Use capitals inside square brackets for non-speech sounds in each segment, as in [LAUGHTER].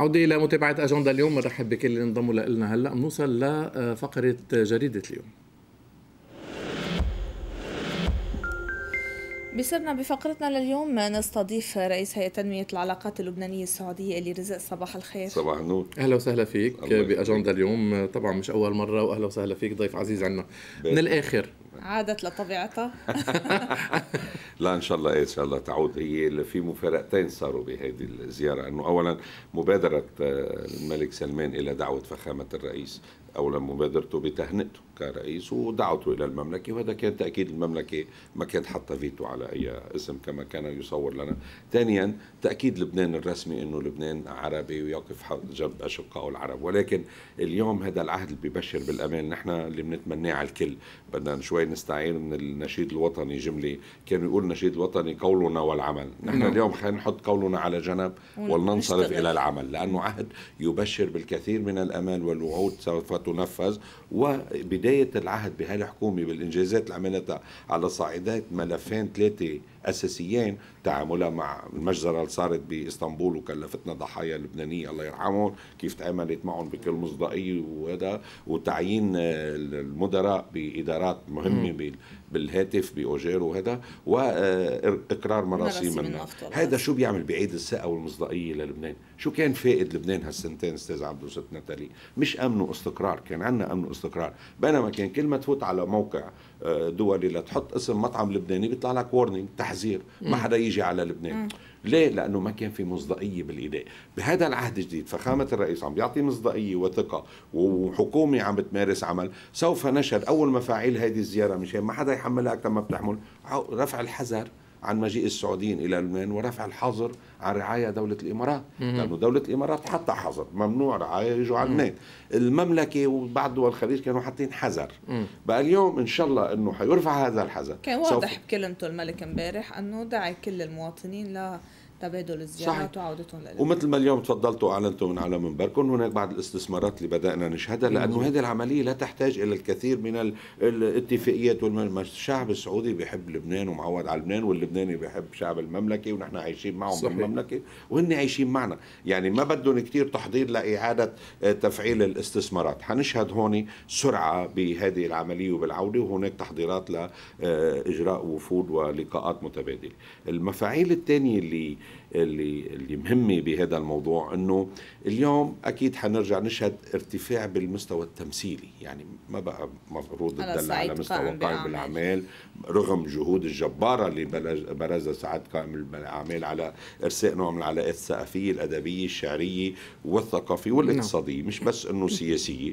عودة إلى متابعة أجندة اليوم نرحب بكل اللي انضموا لنا هلأ بنوصل لفقرة جريدة اليوم بصرنا بفقرتنا لليوم نستضيف رئيس هيئة تنمية العلاقات اللبنانية السعودية اللي رزق صباح الخير صباح النور أهلا وسهلا فيك بأجندة اليوم طبعا مش أول مرة وأهلا وسهلا فيك ضيف عزيز عنا من الآخر عادت لطبيعتها [LAUGHS] لا ان شاء الله إيه، ان شاء الله تعود هي في مفارقتين صاروا بهذه الزياره انه اولا مبادره آه، الملك سلمان الى دعوه فخامه الرئيس اولا مبادرته بتهنئته كرئيس ودعوته الى المملكه وهذا كان تاكيد المملكه ما كانت حاطه فيتو على اي اسم كما كان يصور لنا. ثانيا تاكيد لبنان الرسمي انه لبنان عربي ويقف جنب اشقائه العرب ولكن اليوم هذا العهد اللي ببشر بالامان نحن اللي بنتمناه على الكل بدنا شوي نستعير من النشيد الوطني جمله كان يقول النشيد الوطني قولنا والعمل نحن نعم. اليوم خلينا نحط قولنا على جنب ولننصرف الى العمل لانه عهد يبشر بالكثير من الامان والوعود سوف تنفذ وبدايه بداية العهد بهالحكومة بالإنجازات اللي عملتها على صعيدات ملفين ثلاثة اساسيين تعاملها مع المجزره اللي صارت باسطنبول وكلفتنا ضحايا لبنانيه الله يرحمهم كيف تعاملت معهم بكل مصداقيه وهذا وتعيين المدراء بادارات مهمه م. بالهاتف باوجير وهذا واقرار مراسيم هذا شو بيعمل بعيد الثقه والمصداقيه للبنان شو كان فائد لبنان هالسنتين استاذ عبدو ست نتالي مش امن واستقرار كان عندنا امن واستقرار بينما كان كل ما تفوت على موقع آه، دولي لتحط اسم مطعم لبناني بيطلع لك وورنينج تحذير ما حدا يجي على لبنان ليه؟ لأنه ما كان في مصداقية بالإداء بهذا العهد الجديد فخامة الرئيس عم بيعطي مصداقية وثقة وحكومة عم بتمارس عمل سوف نشهد أول مفاعيل هذه الزيارة مشان ما حدا يحملها أكثر ما بتحمل رفع الحذر عن مجيء السعوديين الى لبنان ورفع الحظر عن رعايه دوله الامارات لانه دوله الامارات حتى حظر ممنوع رعايه يجوا على لبنان المملكه وبعض دول الخليج كانوا حاطين حذر بقى اليوم ان شاء الله انه حيرفع هذا الحذر كان واضح بكلمته الملك امبارح انه دعي كل المواطنين ل تبادل الزيارات وعودتهم للبلاد ومثل ما اليوم تفضلتوا اعلنتوا من على منبركم هناك بعض الاستثمارات اللي بدانا نشهدها لانه هذه العمليه لا تحتاج الى الكثير من الاتفاقيات الشعب السعودي بيحب لبنان ومعود على لبنان واللبناني بيحب شعب المملكه ونحن عايشين معهم صحيح. بالمملكه وهن عايشين معنا يعني ما بدهم كثير تحضير لاعاده آه، تفعيل الاستثمارات حنشهد هون سرعه بهذه العمليه وبالعوده وهناك تحضيرات لاجراء آه، وفود ولقاءات متبادله المفاعيل الثانيه اللي اللي اللي مهمه بهذا الموضوع انه اليوم اكيد حنرجع نشهد ارتفاع بالمستوى التمثيلي يعني ما بقى مفروض تدل على مستوى قائم بالاعمال رغم جهود الجباره اللي برزها سعد قائم بالاعمال على ارساء نوع من العلاقات الثقافيه الادبيه الشعريه والثقافيه والاقتصاديه نعم. مش بس انه سياسيه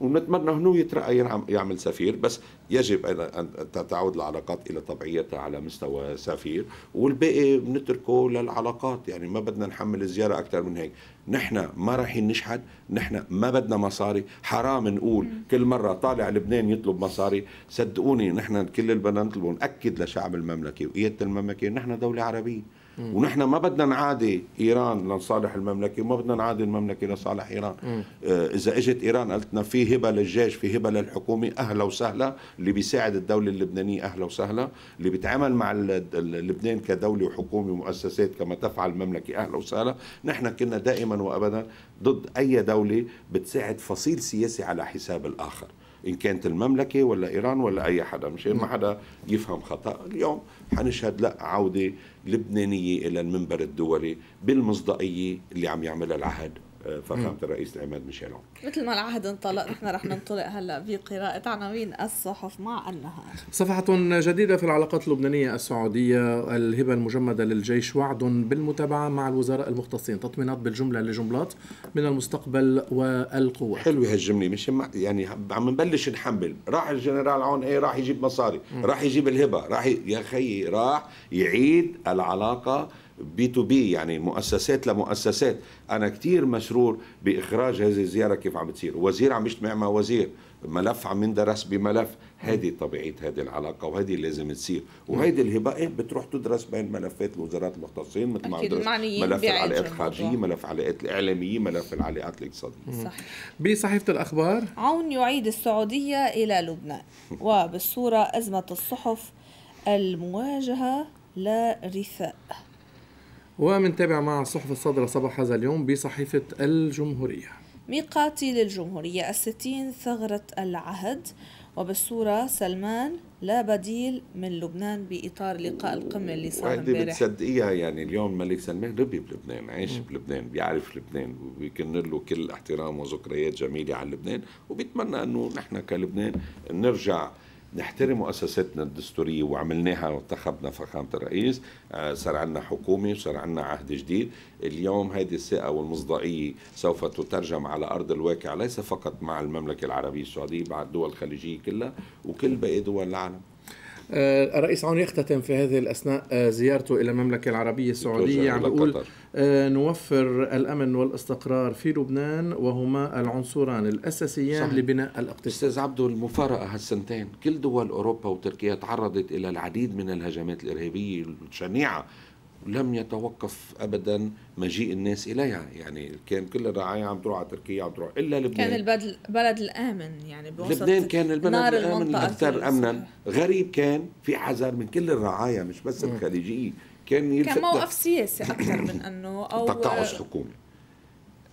ونتمنى هنا يترقى يعمل سفير بس يجب ان تعود العلاقات الى طبيعتها على مستوى سفير والباقي بنتركه لل العلاقات يعني ما بدنا نحمل الزيارة أكثر من هيك نحن ما رايحين نشحد نحن ما بدنا مصاري حرام نقول كل مرة طالع لبنان يطلب مصاري صدقوني نحن كل اللي بدنا نطلبه نأكد لشعب المملكة وقيادة المملكة نحن دولة عربية ونحن ما بدنا نعادي ايران لصالح المملكه وما بدنا نعادي المملكه لصالح ايران آه اذا اجت ايران قالت لنا في هبه للجيش في هبه للحكومه اهلا وسهلا اللي بيساعد الدوله اللبنانيه اهلا وسهلا اللي بيتعامل مع لبنان كدوله وحكومه ومؤسسات كما تفعل المملكه اهلا وسهلا نحن كنا دائما وابدا ضد اي دوله بتساعد فصيل سياسي على حساب الاخر ان كانت المملكه ولا ايران ولا اي حدا مشان ما حدا يفهم خطا اليوم حنشهد لا عودة لبنانية إلى المنبر الدولي بالمصداقية اللي عم يعملها العهد فخامه الرئيس عماد ميشيلون مثل ما العهد انطلق نحن رح ننطلق هلا بقراءه عناوين الصحف مع النهار صفحه جديده في العلاقات اللبنانيه السعوديه الهبه المجمده للجيش وعد بالمتابعه مع الوزراء المختصين تطمينات بالجمله لجملات من المستقبل والقوه حلوه هالجمله مش يعني عم نبلش نحمل راح الجنرال عون ايه راح يجيب مصاري راح يجيب الهبه راح ي... يا خيي راح يعيد العلاقه بي تو بي يعني مؤسسات لمؤسسات انا كثير مسرور باخراج هذه الزياره كيف عم بتصير وزير عم يجتمع مع وزير ملف عم يندرس بملف هذه طبيعه هذه العلاقه وهذه لازم تصير وهيدي إيه بتروح تدرس بين ملفات الوزارات المختصين مثل ما ملف العلاقات الخارجيه ملف العلاقات الاعلاميه ملف العلاقات الاقتصاديه صحيح بصحيفه الاخبار عون يعيد السعوديه الى لبنان [LAUGHS] وبالصوره ازمه الصحف المواجهه لا رثاء ومنتابع مع الصحف الصادرة صباح هذا اليوم بصحيفة الجمهورية ميقاتي للجمهورية الستين ثغرة العهد وبالصورة سلمان لا بديل من لبنان بإطار لقاء القمة اللي صار امبارح بتصدقيها يعني اليوم الملك سلمان ربي بلبنان عايش بلبنان بيعرف لبنان وبيكن له كل احترام وذكريات جميلة على لبنان وبيتمنى أنه نحن كلبنان نرجع نحترم مؤسساتنا الدستوريه وعملناها وانتخبنا فخامه الرئيس آه، صار عندنا حكومه وصار عندنا عهد جديد اليوم هذه الثقه والمصداقيه سوف تترجم على ارض الواقع ليس فقط مع المملكه العربيه السعوديه بعد الدول الخليجيه كلها وكل باقي دول العالم آه، الرئيس عون يختتم في هذه الأثناء آه، زيارته إلى المملكة العربية السعودية عم بيقول آه، نوفر الأمن والاستقرار في لبنان وهما العنصران الأساسيان صح. لبناء الاقتصاد أستاذ عبدو المفارقة هالسنتين كل دول أوروبا وتركيا تعرضت إلى العديد من الهجمات الإرهابية الشنيعة لم يتوقف ابدا مجيء الناس اليها يعني كان كل الرعايه عم تروح على تركيا عم تروح الا لبنان كان البلد البلد الامن يعني بوسط لبنان كان البلد الامن الاكثر امنا غريب كان في حذر من كل الرعايه مش بس الخليجيه كان كان موقف سياسي اكثر من انه او تقاعس حكومي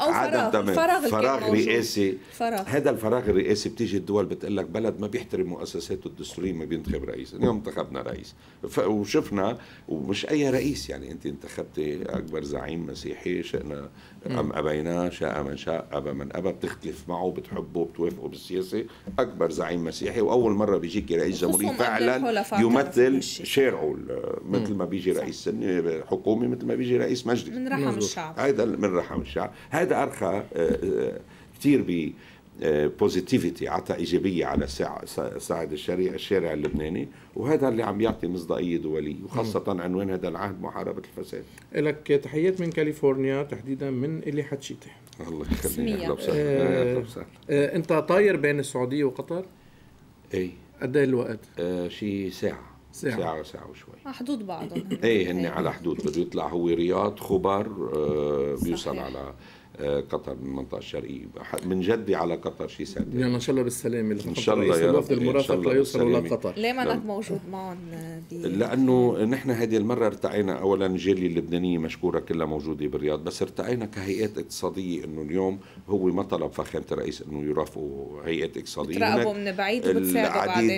او فراغ دماغ. فراغ, فراغ رئاسي فراغ. هذا الفراغ الرئاسي بتيجي الدول بتقول لك بلد ما بيحترم مؤسساته الدستوريه ما بينتخب رئيس اليوم انتخبنا رئيس وشفنا ومش اي رئيس يعني انت انتخبتي اكبر زعيم مسيحي شئنا ام ابيناه شاء من شاء ابى من ابى بتختلف معه بتحبه بتوافقه بالسياسه اكبر زعيم مسيحي واول مره بيجيك رئيس جمهوريه فعلا يمثل شارعه مثل ما بيجي رئيس سني حكومي مثل ما بيجي رئيس مجلس من رحم نعم. الشعب هذا من رحم الشعب هذا أرخى آه، آه، كثير بوزيتيفيتي آه، عطى إيجابية على صاعد الشارع الشارع اللبناني وهذا اللي عم يعطي مصداقية دولية وخاصة عنوان هذا العهد محاربة الفساد لك تحيات من كاليفورنيا تحديدا من اللي حتشيتي الله يخليك أهلا وسهلا أنت طاير بين السعودية وقطر؟ اي قد ايه الوقت؟ آه شي ساعة ساعة ساعة, ساعة وشوي حدود بعضهم ايه هن على حدود بده يطلع هو رياض خبر آه بيوصل على قطر من المنطقه الشرقيه من جدي على قطر شي سنتين يعني ان شاء الله بالسلامه ان شاء الله يا رب المرافق لا لقطر ليه ما لك موجود معهم لانه نحن هذه المره ارتعينا اولا الجاليه اللبنانيه مشكوره كلها موجوده بالرياض بس ارتعينا كهيئات اقتصاديه انه اليوم هو ما طلب فخامه الرئيس انه يرافقوا هيئات اقتصاديه تراقبوا من بعيد العديد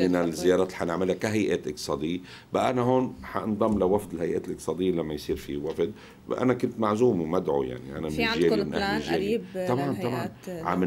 من الزيارات اللي حنعملها كهيئات اقتصاديه بقى انا هون حانضم لوفد الهيئات الاقتصاديه لما يصير في وفد انا كنت معزوم ومدعو يعني انا من في عندكم بلان قريب طبعا طبعا عم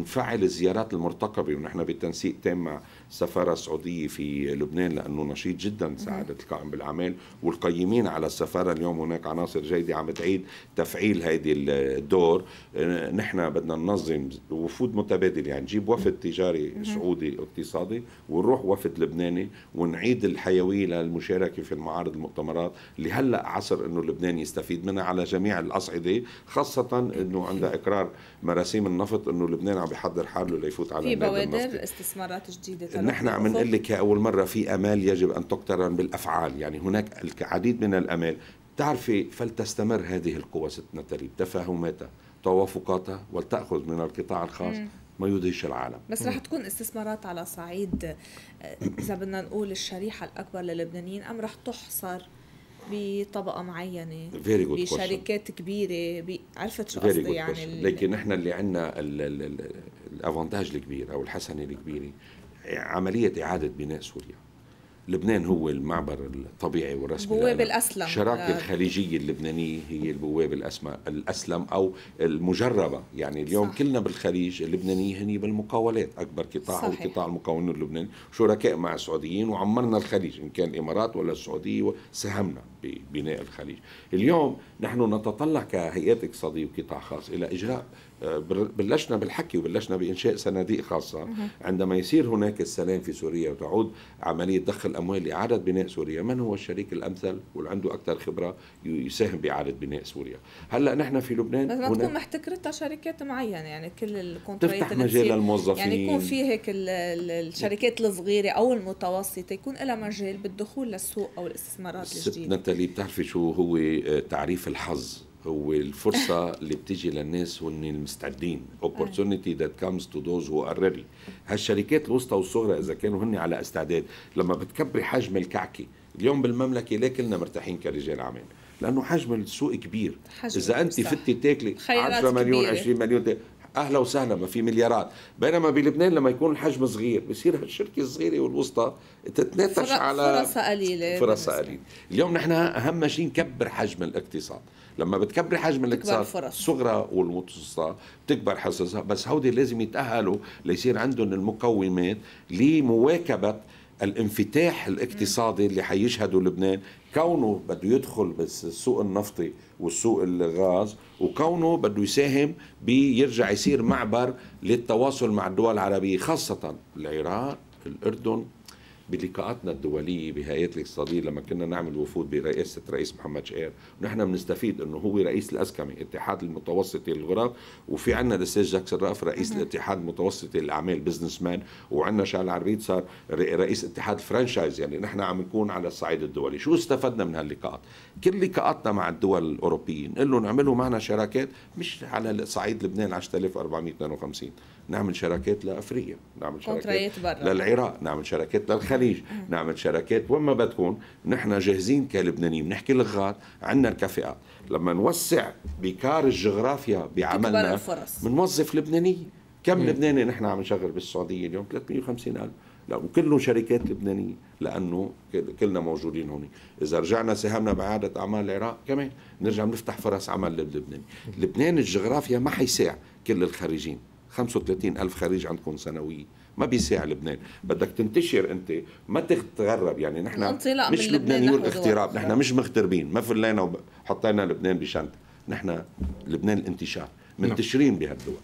نفعل الزيارات المرتقبه ونحن بالتنسيق تام مع سفارة سعودية في لبنان لأنه نشيط جدا ساعدت القائم بالأعمال والقيمين على السفارة اليوم هناك عناصر جيدة عم تعيد تفعيل هيدي الدور آه، نحن بدنا ننظم وفود متبادل يعني نجيب وفد تجاري سعودي اقتصادي ونروح وفد لبناني ونعيد الحيوية للمشاركة في المعارض المؤتمرات اللي هلأ عصر أنه لبنان يستفيد منها على جميع الأصعدة خاصة أنه عند إقرار مراسيم النفط أنه لبنان عم بيحضر حاله ليفوت على في بوادر استثمارات جديدة نحن عم نقول لك اول مره في امال يجب ان تقترن بالافعال يعني هناك العديد من الامال تعرفي فلتستمر هذه القوى ستنا تريد تفاهماتها توافقاتها ولتاخذ من القطاع الخاص م. ما يدهش العالم بس رح تكون استثمارات على صعيد آه، اذا بدنا نقول الشريحه الاكبر للبنانيين ام رح تحصر بطبقه معينه بشركات question. كبيره عرفت شو قصدي يعني لكن نحن اللي عندنا الافونتاج الكبير او الحسنه الكبيره عمليه اعاده بناء سوريا لبنان هو المعبر الطبيعي والرسمي البواب الاسلم الشراكه آه. الخليجيه اللبنانيه هي البواب الاسمى الاسلم او المجربه يعني اليوم صح. كلنا بالخليج اللبنانيه هني بالمقاولات اكبر قطاع صحيح. هو قطاع المقاولين اللبناني شركاء مع السعوديين وعمرنا الخليج ان كان الامارات ولا السعوديه ساهمنا ببناء الخليج اليوم نحن نتطلع كهيئات اقتصادية وقطاع خاص إلى إجراء آه، بلشنا بالحكي وبلشنا بإنشاء صناديق خاصة عندما يصير هناك السلام في سوريا وتعود عملية ضخ الأموال لإعادة بناء سوريا من هو الشريك الأمثل واللي عنده أكثر خبرة يساهم بإعادة بناء سوريا هلا نحن في لبنان بس ما تكون محتكرتها شركات معينة يعني كل الكونترات تفتح مجال للموظفين يعني يكون في هيك الشركات الصغيرة أو المتوسطة يكون لها مجال بالدخول للسوق أو الاستثمارات الجديدة نتالي بتعرفي شو هو آه، تعريف الحظ هو الفرصة [LAUGHS] اللي بتيجي للناس هن المستعدين آه. opportunity that comes to those who are ready هالشركات الوسطى والصغرى إذا كانوا هن على استعداد لما بتكبري حجم الكعكة اليوم بالمملكة ليه كلنا مرتاحين كرجال أعمال لانه حجم السوق كبير حجم اذا انت فتي تاكلي 10 مليون 20 مليون اهلا وسهلا ما في مليارات بينما بلبنان لما يكون الحجم صغير بصير هالشركه الصغيره والوسطى تتنافس على فرصة قليلة فرصة قليلة اليوم نحن اهم شيء نكبر حجم الاقتصاد لما بتكبري حجم الاقتصاد الصغرى والمتوسطة بتكبر حصصها بس هودي لازم يتأهلوا ليصير عندهم المقومات لمواكبة الانفتاح الاقتصادي اللي حيشهده لبنان كونه بده يدخل بالسوق النفطي والسوق الغاز وكونه بده يساهم بيرجع يصير معبر للتواصل مع الدول العربية خاصة العراق الأردن بلقاءاتنا الدوليه بهيئات الاقتصاديه لما كنا نعمل وفود برئاسه الرئيس محمد شقير ونحن بنستفيد انه هو رئيس الأزكمة اتحاد المتوسطي للغرف وفي عندنا دسيس جاكسون رأف رئيس الاتحاد المتوسطي للاعمال بزنس مان وعندنا شال عربيد صار رئيس اتحاد فرانشايز يعني نحن عم نكون على الصعيد الدولي شو استفدنا من هاللقاءات كل لقاءاتنا مع الدول الاوروبيين نقول لهم اعملوا معنا شراكات مش على صعيد لبنان 10452 نعمل شراكات لافريقيا نعمل شراكات للعراق نعمل شراكات للخليج نعمل شراكات وين ما بتكون نحن جاهزين كلبنانيين بنحكي لغات عندنا الكفاءات لما نوسع بكار الجغرافيا بعملنا بنوظف لبناني كم مم. لبناني نحن عم نشغل بالسعوديه اليوم 350 الف لا وكله شركات لبنانيه لانه كلنا موجودين هون اذا رجعنا ساهمنا باعاده اعمال العراق كمان نرجع بنفتح فرص عمل للبناني لبنان الجغرافيا ما حيساع كل الخريجين 35 ألف خريج عندكم سنوية ما بيساع لبنان بدك تنتشر انت ما تتغرب يعني نحن مش لبنان يورك اغتراب نحن مش مغتربين ما فلينا وحطينا لبنان بشنطه نحن لبنان الانتشار من نعم. تشرين بهالدول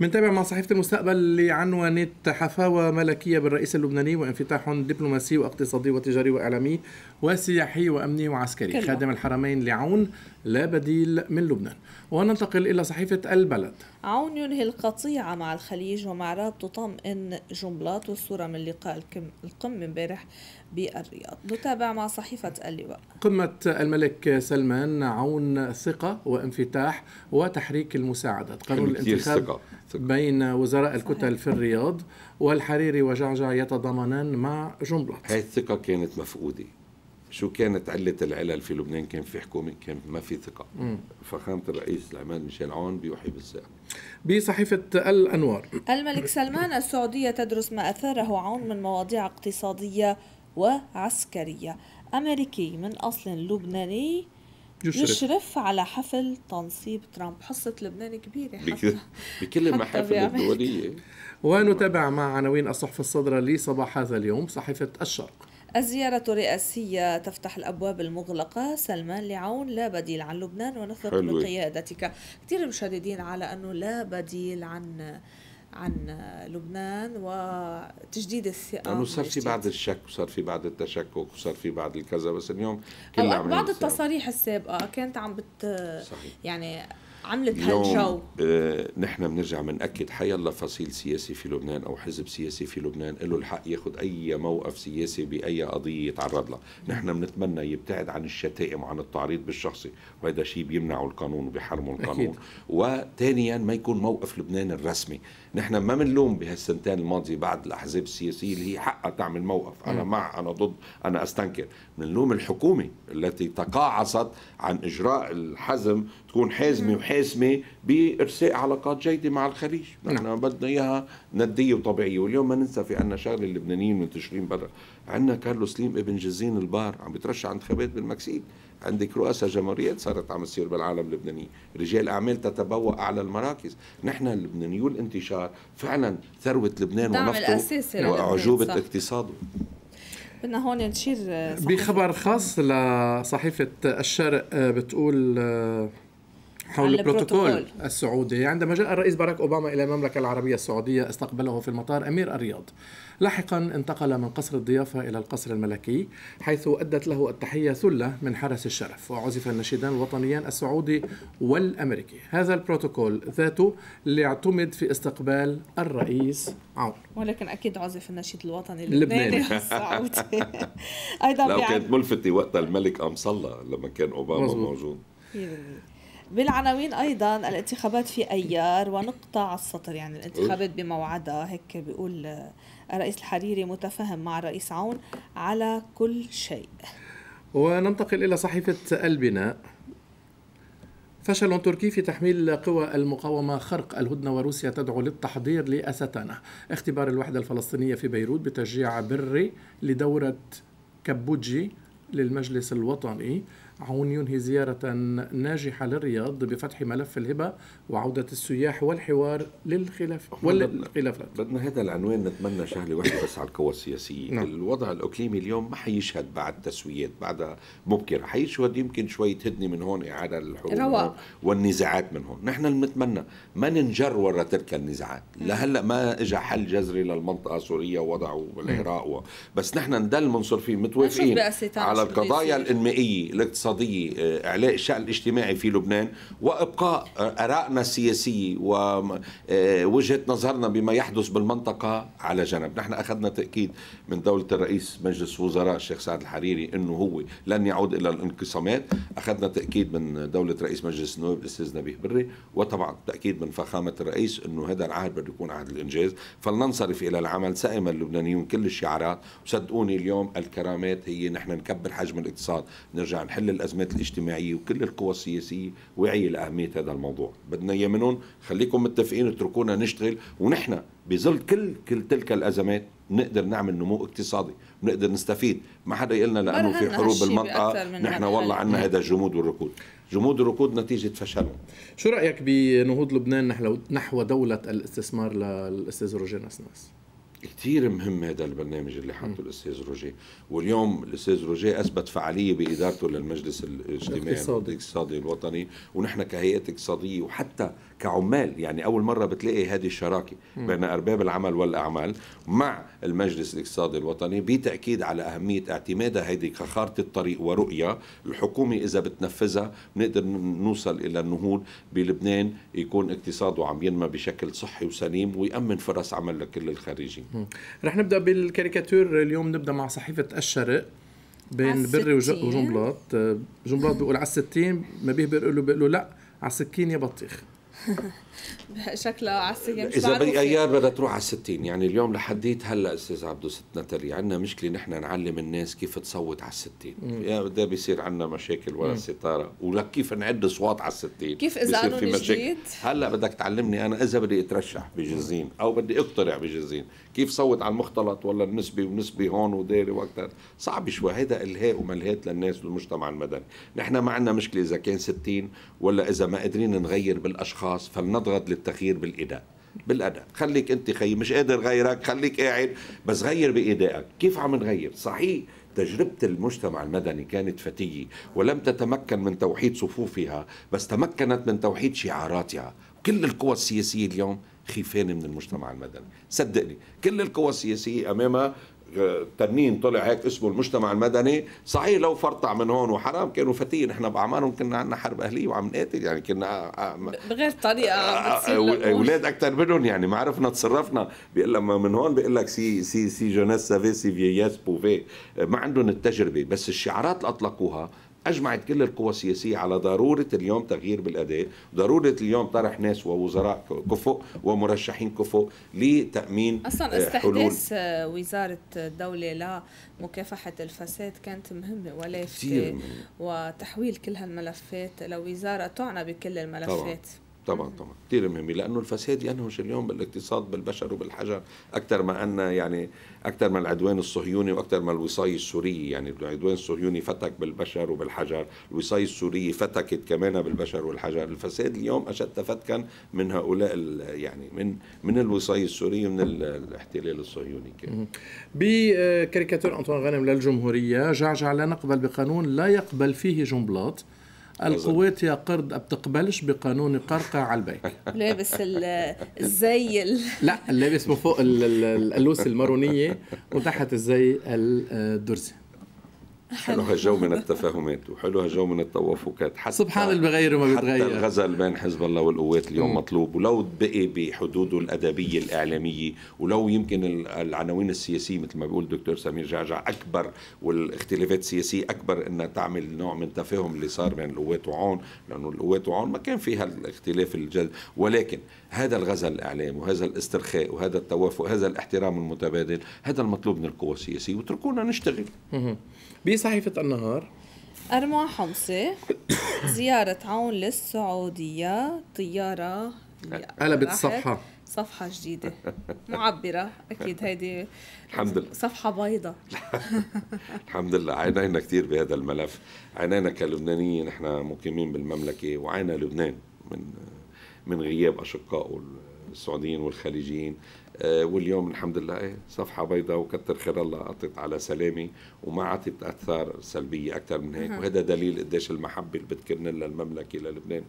منتابع مع صحيفة المستقبل لعنوانة حفاوة ملكية بالرئيس اللبناني وانفتاح دبلوماسي واقتصادي وتجاري وإعلامي وسياحي وأمني وعسكري كلا. خادم الحرمين لعون لا بديل من لبنان وننتقل إلى صحيفة البلد عون ينهي القطيعة مع الخليج ومع راد تطمئن جملات والصورة من لقاء القمة امبارح بالرياض نتابع مع صحيفة اللواء قمة الملك سلمان عون ثقة وانفتاح وتحريك المساعدات قرر الانتخاب ثقة. ثقة. بين وزراء الكتل في الرياض والحريري وجعجع يتضامنان مع جنبلط هاي الثقة كانت مفقودة شو كانت علة العلل في لبنان كان في حكومة كان ما في ثقة فخامة الرئيس العماد ميشيل عون بيوحي بالثقة بصحيفة الأنوار الملك سلمان السعودية تدرس ما أثاره عون من مواضيع اقتصادية وعسكرية أمريكي من أصل لبناني يشرف. يشرف على حفل تنصيب ترامب حصة لبنان كبيرة بكل المحافل الدولية ونتابع مع عناوين الصحف الصدرة لصباح هذا اليوم صحيفة الشرق الزيارة الرئاسية تفتح الأبواب المغلقة سلمان لعون لا بديل عن لبنان ونثق بقيادتك كثير مشددين على أنه لا بديل عن عن لبنان وتجديد الثقه لانه صار في بعض الشك وصار في بعض التشكك وصار في بعض الكذا بس اليوم كل بعض التصاريح السابقه كانت عم بت صحيح. يعني عملت هالجو آه نحن بنرجع بنأكد الله فصيل سياسي في لبنان او حزب سياسي في لبنان له الحق ياخذ اي موقف سياسي باي قضيه يتعرض لها، نحن بنتمنى يبتعد عن الشتائم وعن التعريض بالشخصي، وهذا شيء بيمنعه القانون وبيحرمه القانون، وثانيا ما يكون موقف لبنان الرسمي، نحن ما بنلوم بهالسنتين الماضيه بعد الاحزاب السياسيه اللي هي حقها تعمل موقف، انا مع انا ضد انا استنكر، بنلوم الحكومه التي تقاعصت عن اجراء الحزم تكون حازمه وحاسمه بارساء علاقات جيده مع الخليج، نعم. نحن نعم. بدنا اياها نديه وطبيعيه، واليوم ما ننسى في عندنا شغله اللبنانيين منتشرين برا، عندنا كارلوس سليم ابن جزين البار عم بترشح انتخابات بالمكسيك، عندك رؤساء جمهوريات صارت عم تصير بالعالم اللبناني، رجال اعمال تتبوأ اعلى المراكز، نحن اللبنانيون الانتشار فعلا ثروه لبنان ونفطه وعجوبه اقتصاده بدنا هون نشير آه، بخبر خاص لصحيفة الشرق آه، بتقول آه، حول البروتوكول, السعودي عندما جاء الرئيس باراك أوباما إلى المملكة العربية السعودية استقبله في المطار أمير الرياض لاحقا انتقل من قصر الضيافة إلى القصر الملكي حيث أدت له التحية ثلة من حرس الشرف وعزف النشيدان الوطنيان السعودي والأمريكي هذا البروتوكول ذاته اللي اعتمد في استقبال الرئيس عون ولكن أكيد عزف النشيد الوطني اللبناني [LAUGHS] السعودي أيضا لو كانت ملفتة وقتها الملك صلى لما كان أوباما مزبوط. موجود إيه. بالعناوين ايضا الانتخابات في ايار ونقطه على السطر يعني الانتخابات بموعدها هيك بيقول الرئيس الحريري متفاهم مع الرئيس عون على كل شيء وننتقل الى صحيفه البناء فشل تركي في تحميل قوى المقاومة خرق الهدنة وروسيا تدعو للتحضير لأستانا اختبار الوحدة الفلسطينية في بيروت بتشجيع بري لدورة كبوجي للمجلس الوطني عون ينهي زيارة ناجحة للرياض بفتح ملف الهبة وعودة السياح والحوار للخلاف والخلافات بدنا هذا العنوان نتمنى شهلة واحدة بس على القوى السياسية نعم. الوضع الإقليمي اليوم ما حيشهد بعد تسويات بعد مبكرة حيشهد يمكن شوية هدنة من هون إعادة للحروب والنزاعات من هون نحن بنتمنى ما ننجر ورا تلك النزاعات نعم. لهلا ما اجى حل جذري للمنطقة سوريا ووضع والعراق بس نحن ندل منصرفين متوافقين على القضايا الإنمائية الاقتصادية الاقتصادية آه، إعلاء الشأن الاجتماعي في لبنان وإبقاء آه، آرائنا السياسية آه، ووجهة نظرنا بما يحدث بالمنطقة على جنب نحن أخذنا تأكيد من دولة الرئيس مجلس وزراء الشيخ سعد الحريري أنه هو لن يعود إلى الانقسامات أخذنا تأكيد من دولة رئيس مجلس النواب الأستاذ نبيه بري وطبعا تأكيد من فخامة الرئيس أنه هذا العهد بده يكون عهد الإنجاز فلننصرف إلى العمل سائما اللبنانيون كل الشعارات وصدقوني اليوم الكرامات هي نحن نكبر حجم الاقتصاد نرجع نحل الازمات الاجتماعيه وكل القوى السياسيه واعيه لاهميه هذا الموضوع بدنا اياه منهم خليكم متفقين اتركونا نشتغل ونحن بظل كل كل تلك الازمات نقدر نعمل نمو اقتصادي بنقدر نستفيد ما حدا يقول لنا لانه في حروب بالمنطقه نحن والله عندنا هذا الجمود والركود جمود الركود نتيجه فشلهم شو رايك بنهوض لبنان نحو دوله الاستثمار للاستاذ روجين اسناس كثير مهم هذا البرنامج اللي حاطه الاستاذ روجيه واليوم الاستاذ روجيه اثبت فعاليه بادارته للمجلس الاجتماعي الاقتصادي الوطني ونحن كهيئات اقتصاديه وحتى كعمال يعني أول مرة بتلاقي هذه الشراكة بين أرباب العمل والأعمال مع المجلس الاقتصادي الوطني بتأكيد على أهمية اعتمادها هذه كخارطة طريق ورؤية الحكومة إذا بتنفذها بنقدر نوصل إلى النهوض بلبنان يكون اقتصاده عم ينمى بشكل صحي وسليم ويأمن فرص عمل لكل الخارجين رح نبدأ بالكاريكاتير اليوم نبدأ مع صحيفة الشرق بين بري وجنبلاط آه، جنبلاط بيقول على الستين ما بيه بيقول له لا على السكين يا بطيخ شكلها على يعني السجن اذا باي ايار بدها تروح على 60 يعني اليوم لحديت هلا استاذ عبدو ست نتري يعني عندنا مشكله نحن نعلم الناس كيف تصوت على 60 يا بده بيصير عندنا مشاكل ولا الستاره ولك كيف نعد اصوات على 60 كيف اذا قانون جديد هلا بدك تعلمني انا اذا بدي اترشح بجزين او بدي اقترع بجزين كيف صوت على المختلط ولا النسبه ونسبي هون وديري وقتها صعب شوي هيدا الهاء وملهات للناس والمجتمع المدني نحن ما عندنا مشكله اذا كان 60 ولا اذا ما قادرين نغير بالاشخاص فلنضغط للتغيير بالاداء بالاداء خليك انت خي مش قادر غيرك خليك قاعد بس غير بادائك كيف عم نغير صحيح تجربة المجتمع المدني كانت فتية ولم تتمكن من توحيد صفوفها بس تمكنت من توحيد شعاراتها كل القوى السياسية اليوم خيفانه من المجتمع المدني صدقني كل القوى السياسيه امامها آه، تنين طلع هيك اسمه المجتمع المدني صحيح لو فرطع من هون وحرام كانوا فتيين احنا باعمارهم كنا عندنا حرب اهليه وعم نقاتل يعني كنا آه، آه، بغير طريقه اولاد اكثر منهم يعني ما عرفنا تصرفنا بيقول لما من هون بيقول لك سي سي سي جونيس سافي سي فييس بوفي ما عندهم التجربه بس الشعارات اللي اطلقوها اجمعت كل القوى السياسيه على ضروره اليوم تغيير بالاداء، ضروره اليوم طرح ناس ووزراء كفؤ ومرشحين كفؤ لتامين اصلا آه، استحداث حلول. آه، وزاره الدوله لمكافحه الفساد كانت مهمه ولافته وتحويل كل هالملفات لوزاره تعنى بكل الملفات طبعا. طبعا طبعا كثير مهمه لانه الفساد ينهش اليوم بالاقتصاد بالبشر وبالحجر اكثر ما ان يعني اكثر ما العدوان الصهيوني واكثر ما الوصايه السوريه يعني العدوان الصهيوني فتك بالبشر وبالحجر، الوصايه السوريه فتكت كمان بالبشر والحجر، الفساد اليوم اشد فتكا من هؤلاء يعني من من الوصايه السوريه من الاحتلال الصهيوني كان. بكاريكاتير انطوان غانم للجمهوريه جعجع لا نقبل بقانون لا يقبل فيه جنبلاط الكويت يا قرد بتقبلش بقانون قرقع على البيك [LAUGHS] لابس الزي لا لابس فوق اللوس المارونيه وتحت الزي آه، الدرزي حلو هالجو من التفاهمات وحلو هالجو من التوافقات حتى سبحان اللي بغير وما بتغير حتى الغزل بين حزب الله والقوات اليوم م. مطلوب ولو بقي بحدوده الادبيه الاعلاميه ولو يمكن العناوين السياسيه مثل ما بيقول الدكتور سمير جعجع اكبر والاختلافات السياسيه اكبر انها تعمل نوع من تفاهم اللي صار بين القوات وعون لانه القوات وعون ما كان فيها الاختلاف الجد ولكن هذا الغزل الاعلامي وهذا الاسترخاء وهذا التوافق وهذا الاحترام المتبادل هذا المطلوب من القوى السياسيه واتركونا نشتغل صحيفة النهار أرمى حمصي زيارة عون للسعودية طيارة قلبت صفحة صفحة جديدة معبرة أكيد هيدي الحمد لله صفحة بيضاء [LAUGHS] الحمد لله عينينا كثير بهذا الملف عينينا كلبنانيين نحن مقيمين بالمملكة وعينا لبنان من من غياب أشقائه السعوديين والخليجيين آه، واليوم الحمد لله ايه صفحه بيضاء وكتر خير الله قطت على سلامي وما عطت اثار سلبيه اكثر من هيك وهذا دليل قديش المحبه اللي بتكرن لها المملكه للبنان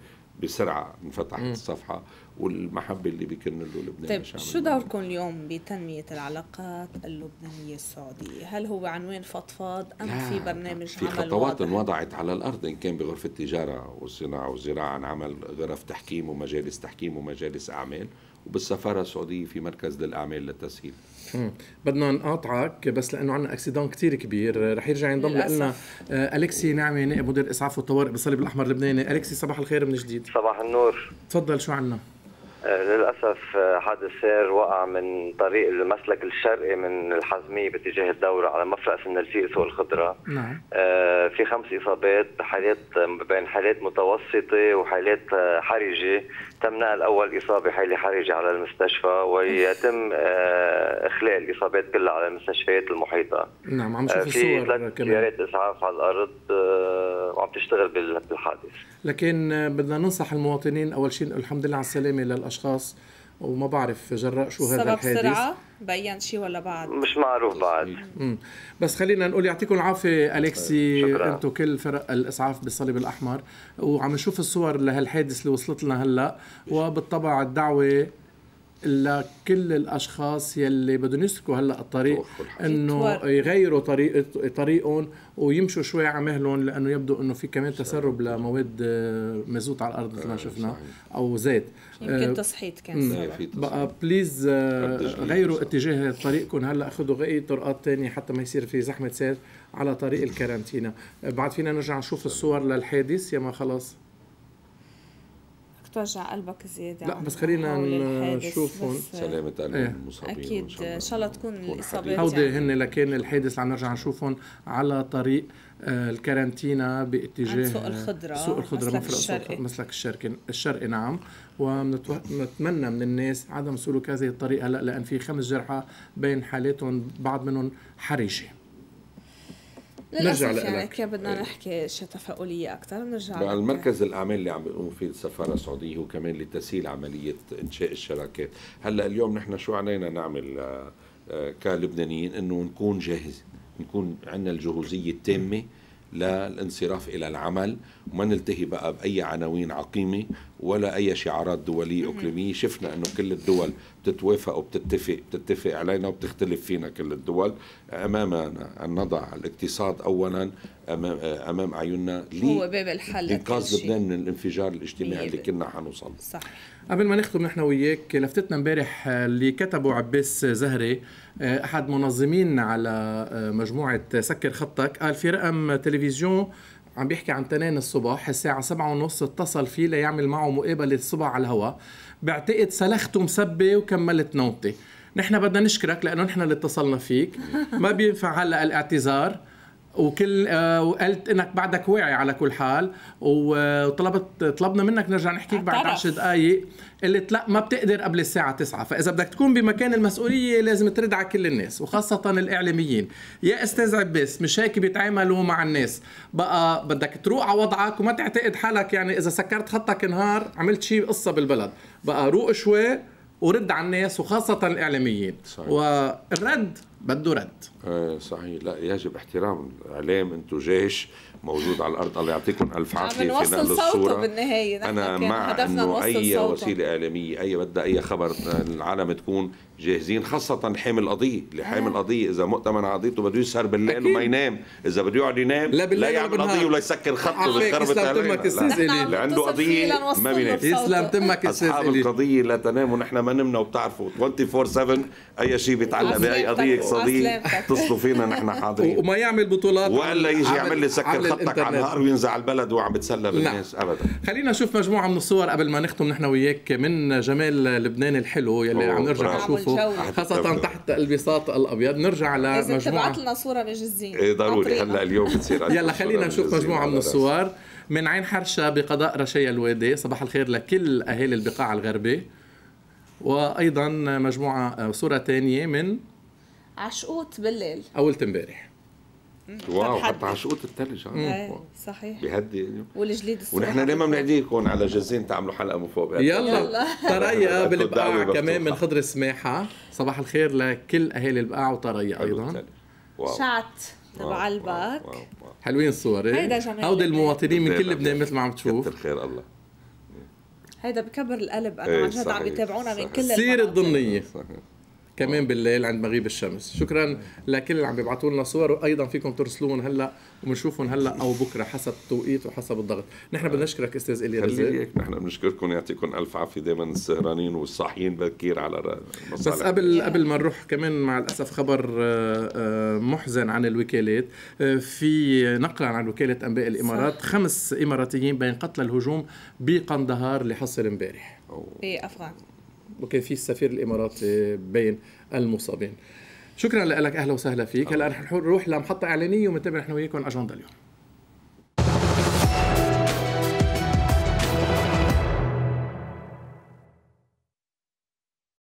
بسرعه انفتحت الصفحه والمحبه اللي بكرن له لبنان طيب شو دوركم اليوم بتنميه العلاقات اللبنانيه السعوديه؟ هل هو عنوان فضفاض ام في برنامج في عمل خطوات انوضعت على الارض ان كان بغرفه التجاره والصناعه والزراعه عن عمل غرف تحكيم ومجالس تحكيم ومجالس اعمال وبالسفاره السعوديه في مركز للاعمال للتسهيل بدنا نقاطعك بس لانه عندنا اكسيدون كثير كبير رح يرجع ينضم لنا آه، الكسي نعمه نائب مدير اسعاف والطوارئ بالصليب الاحمر اللبناني الكسي صباح الخير من جديد صباح النور تفضل شو عندنا آه، للاسف حادث آه، سير وقع من طريق المسلك الشرقي من الحزميه باتجاه الدوره على مفرق سنلسيق سوق الخضره نعم. في خمس اصابات حالات بين حالات متوسطه وحالات حرجه تمنع الأول إصابة حالة حرجة على المستشفى ويتم آه، إخلال الإصابات كلها على المستشفيات المحيطة نعم عم نشوف آه، في الصور في سيارات إسعاف على الأرض آه، وعم تشتغل بالحادث لكن بدنا ننصح المواطنين أول شيء الحمد لله على السلامة للأشخاص وما بعرف جراء شو هذا الحادث سبب سرعة بين شيء ولا بعد مش معروف بعد مم. بس خلينا نقول يعطيكم العافية أليكسي طيب، أنتم كل فرق الإسعاف بالصليب الأحمر وعم نشوف الصور لهالحادث اللي وصلت لنا هلأ وبالطبع الدعوة لكل الاشخاص يلي بدهم يسلكوا هلا الطريق انه يغيروا طريقه طريقهم ويمشوا شوي على مهلهم لانه يبدو انه في كمان تسرب لمواد آه، مازوت على الارض مثل ما آه، شفنا او زيت يمكن آه، تصحيط كان إيه، بقى بليز غيروا اتجاه طريقكم هلا خذوا اي طرقات ثانيه حتى ما يصير في زحمه سير على طريق الكارانتينا بعد فينا نرجع نشوف الصور للحادث يا ما خلص بتوجع قلبك زياده لا بس خلينا نشوفهم سلامة ايه. المصابين اكيد ان شاء الله تكون الاصابات هودي يعني. هن لكن الحادث اللي عم نرجع نشوفهم على طريق آه، الكارانتينا باتجاه سوق الخضرة سوق الخضرة مسلك الشرقي مسلك الشرقي الشرقي نعم ونتمنى من الناس عدم سلوك هذه الطريقة هلا لأن في خمس جرحى بين حالاتهم بعض منهم حرجة نرجع لك يعني بدنا أيوة. نحكي شيء تفاؤلية أكثر بنرجع لك المركز الأعمال اللي عم بيقوم فيه السفارة السعودية هو كمان لتسهيل عملية إنشاء الشراكات هلا اليوم نحن شو علينا نعمل آه، آه، كلبنانيين إنه نكون جاهزين نكون عندنا الجهوزية التامة للانصراف الى العمل وما نلتهي بقى باي عناوين عقيمه ولا اي شعارات دوليه اقليميه شفنا انه كل الدول بتتوافق وبتتفق بتتفق علينا وبتختلف فينا كل الدول امامنا ان نضع الاقتصاد اولا امام امام اعيننا هو باب الحل انقاذ لبنان من الانفجار الاجتماعي اللي كنا حنوصل صح قبل ما نختم نحن وياك لفتتنا امبارح اللي كتبه عباس زهري احد منظمين على مجموعه سكر خطك قال في رقم تلفزيون عم بيحكي عن تنين الصبح الساعة سبعة ونص اتصل فيه ليعمل معه مقابلة الصبح على الهواء بعتقد سلخت مسبة وكملت نوتي نحن بدنا نشكرك لانه نحن اللي اتصلنا فيك ما بينفع هلا الاعتذار وكل آه، وقلت انك بعدك واعي على كل حال وطلبت طلبنا منك نرجع نحكيك بعد 10 دقائق قلت لا ما بتقدر قبل الساعه 9 فاذا بدك تكون بمكان المسؤوليه لازم ترد على كل الناس وخاصه الاعلاميين يا استاذ عباس مش هيك بيتعاملوا مع الناس بقى بدك تروق على وضعك وما تعتقد حالك يعني اذا سكرت خطك نهار عملت شيء قصه بالبلد بقى روق شوي ورد على الناس وخاصة الإعلاميين صحيح. والرد بده رد إيه، صحيح لا يجب احترام الاعلام انتم جيش موجود على الارض الله يعطيكم الف عافيه في نقل الصوره بالنهايه انا مع انه اي وسيله اعلاميه اي بدها اي خبر العالم تكون جاهزين خاصه حامل القضيه اللي حامل القضيه اذا مؤتمن على قضيته بده يسهر بالليل وما ينام اذا بده يقعد ينام لا, لا يعمل قضيه ولا يسكر خطه ويخربط اللي عنده قضيه ما بينام يسلم تمك اصحاب القضيه لا تناموا نحن ما نمنا وبتعرفوا 24 7 اي شيء بيتعلق باي قضيه اقتصاديه اتصلوا فينا نحن حاضرين وما يعمل بطولات والا يجي يعمل لي سكر الانترنت على النهار وينزع البلد وعم بتسلى نعم. بالناس نعم. ابدا خلينا نشوف مجموعه من الصور قبل ما نختم نحن وياك من جمال لبنان الحلو يلي عم نرجع نشوفه خاصه تحت البساط الابيض نرجع لمجموعه تبعت لنا صوره مجزين ايه ضروري هلا اليوم بتصير يلا خلينا نشوف مجموعه من الصور من عين حرشه بقضاء رشيا الوادي صباح الخير لكل اهالي البقاع الغربي وايضا مجموعه آه، صوره ثانيه من عشقوت بالليل اول امبارح واو حتى عشقوط الثلج آه. ايه صحيح بيهدي والجليد الصبح ونحن ليه ما بنعديكم على جزين تعملوا حلقه من فوق يلا تريا [LAUGHS] بالبقاع كمان من خضر سماحه صباح الخير لكل اهالي البقاع وتريا ايضا شعت تبع الباك حلوين الصور إيه؟ هيدا هودي المواطنين من كل لبنان مثل ما عم تشوف كتر خير الله هيدا بكبر القلب انا إيه، عن جد عم يتابعونا من كل السيره الضمنيه صحيح كمان بالليل عند مغيب الشمس شكرا لكل اللي عم بيبعتوا لنا صور وايضا فيكم ترسلون هلا وبنشوفهم هلا او بكره حسب التوقيت وحسب الضغط نحن بدنا نشكرك استاذ الي خليك نحن بنشكركم يعطيكم الف عافيه دائما السهرانين والصاحيين بكير على المصالح بس قبل قبل ما نروح كمان مع الاسف خبر آه، آه، محزن عن الوكالات آه، في نقلا عن وكاله انباء الامارات خمس اماراتيين بين قتلى الهجوم بقندهار اللي حصل امبارح افغان وكان في السفير الاماراتي آه، بين المصابين شكرا لك اهلا وسهلا فيك هلا آه. رح نروح لمحطه اعلانيه ومتابع نحن وياكم اجنده اليوم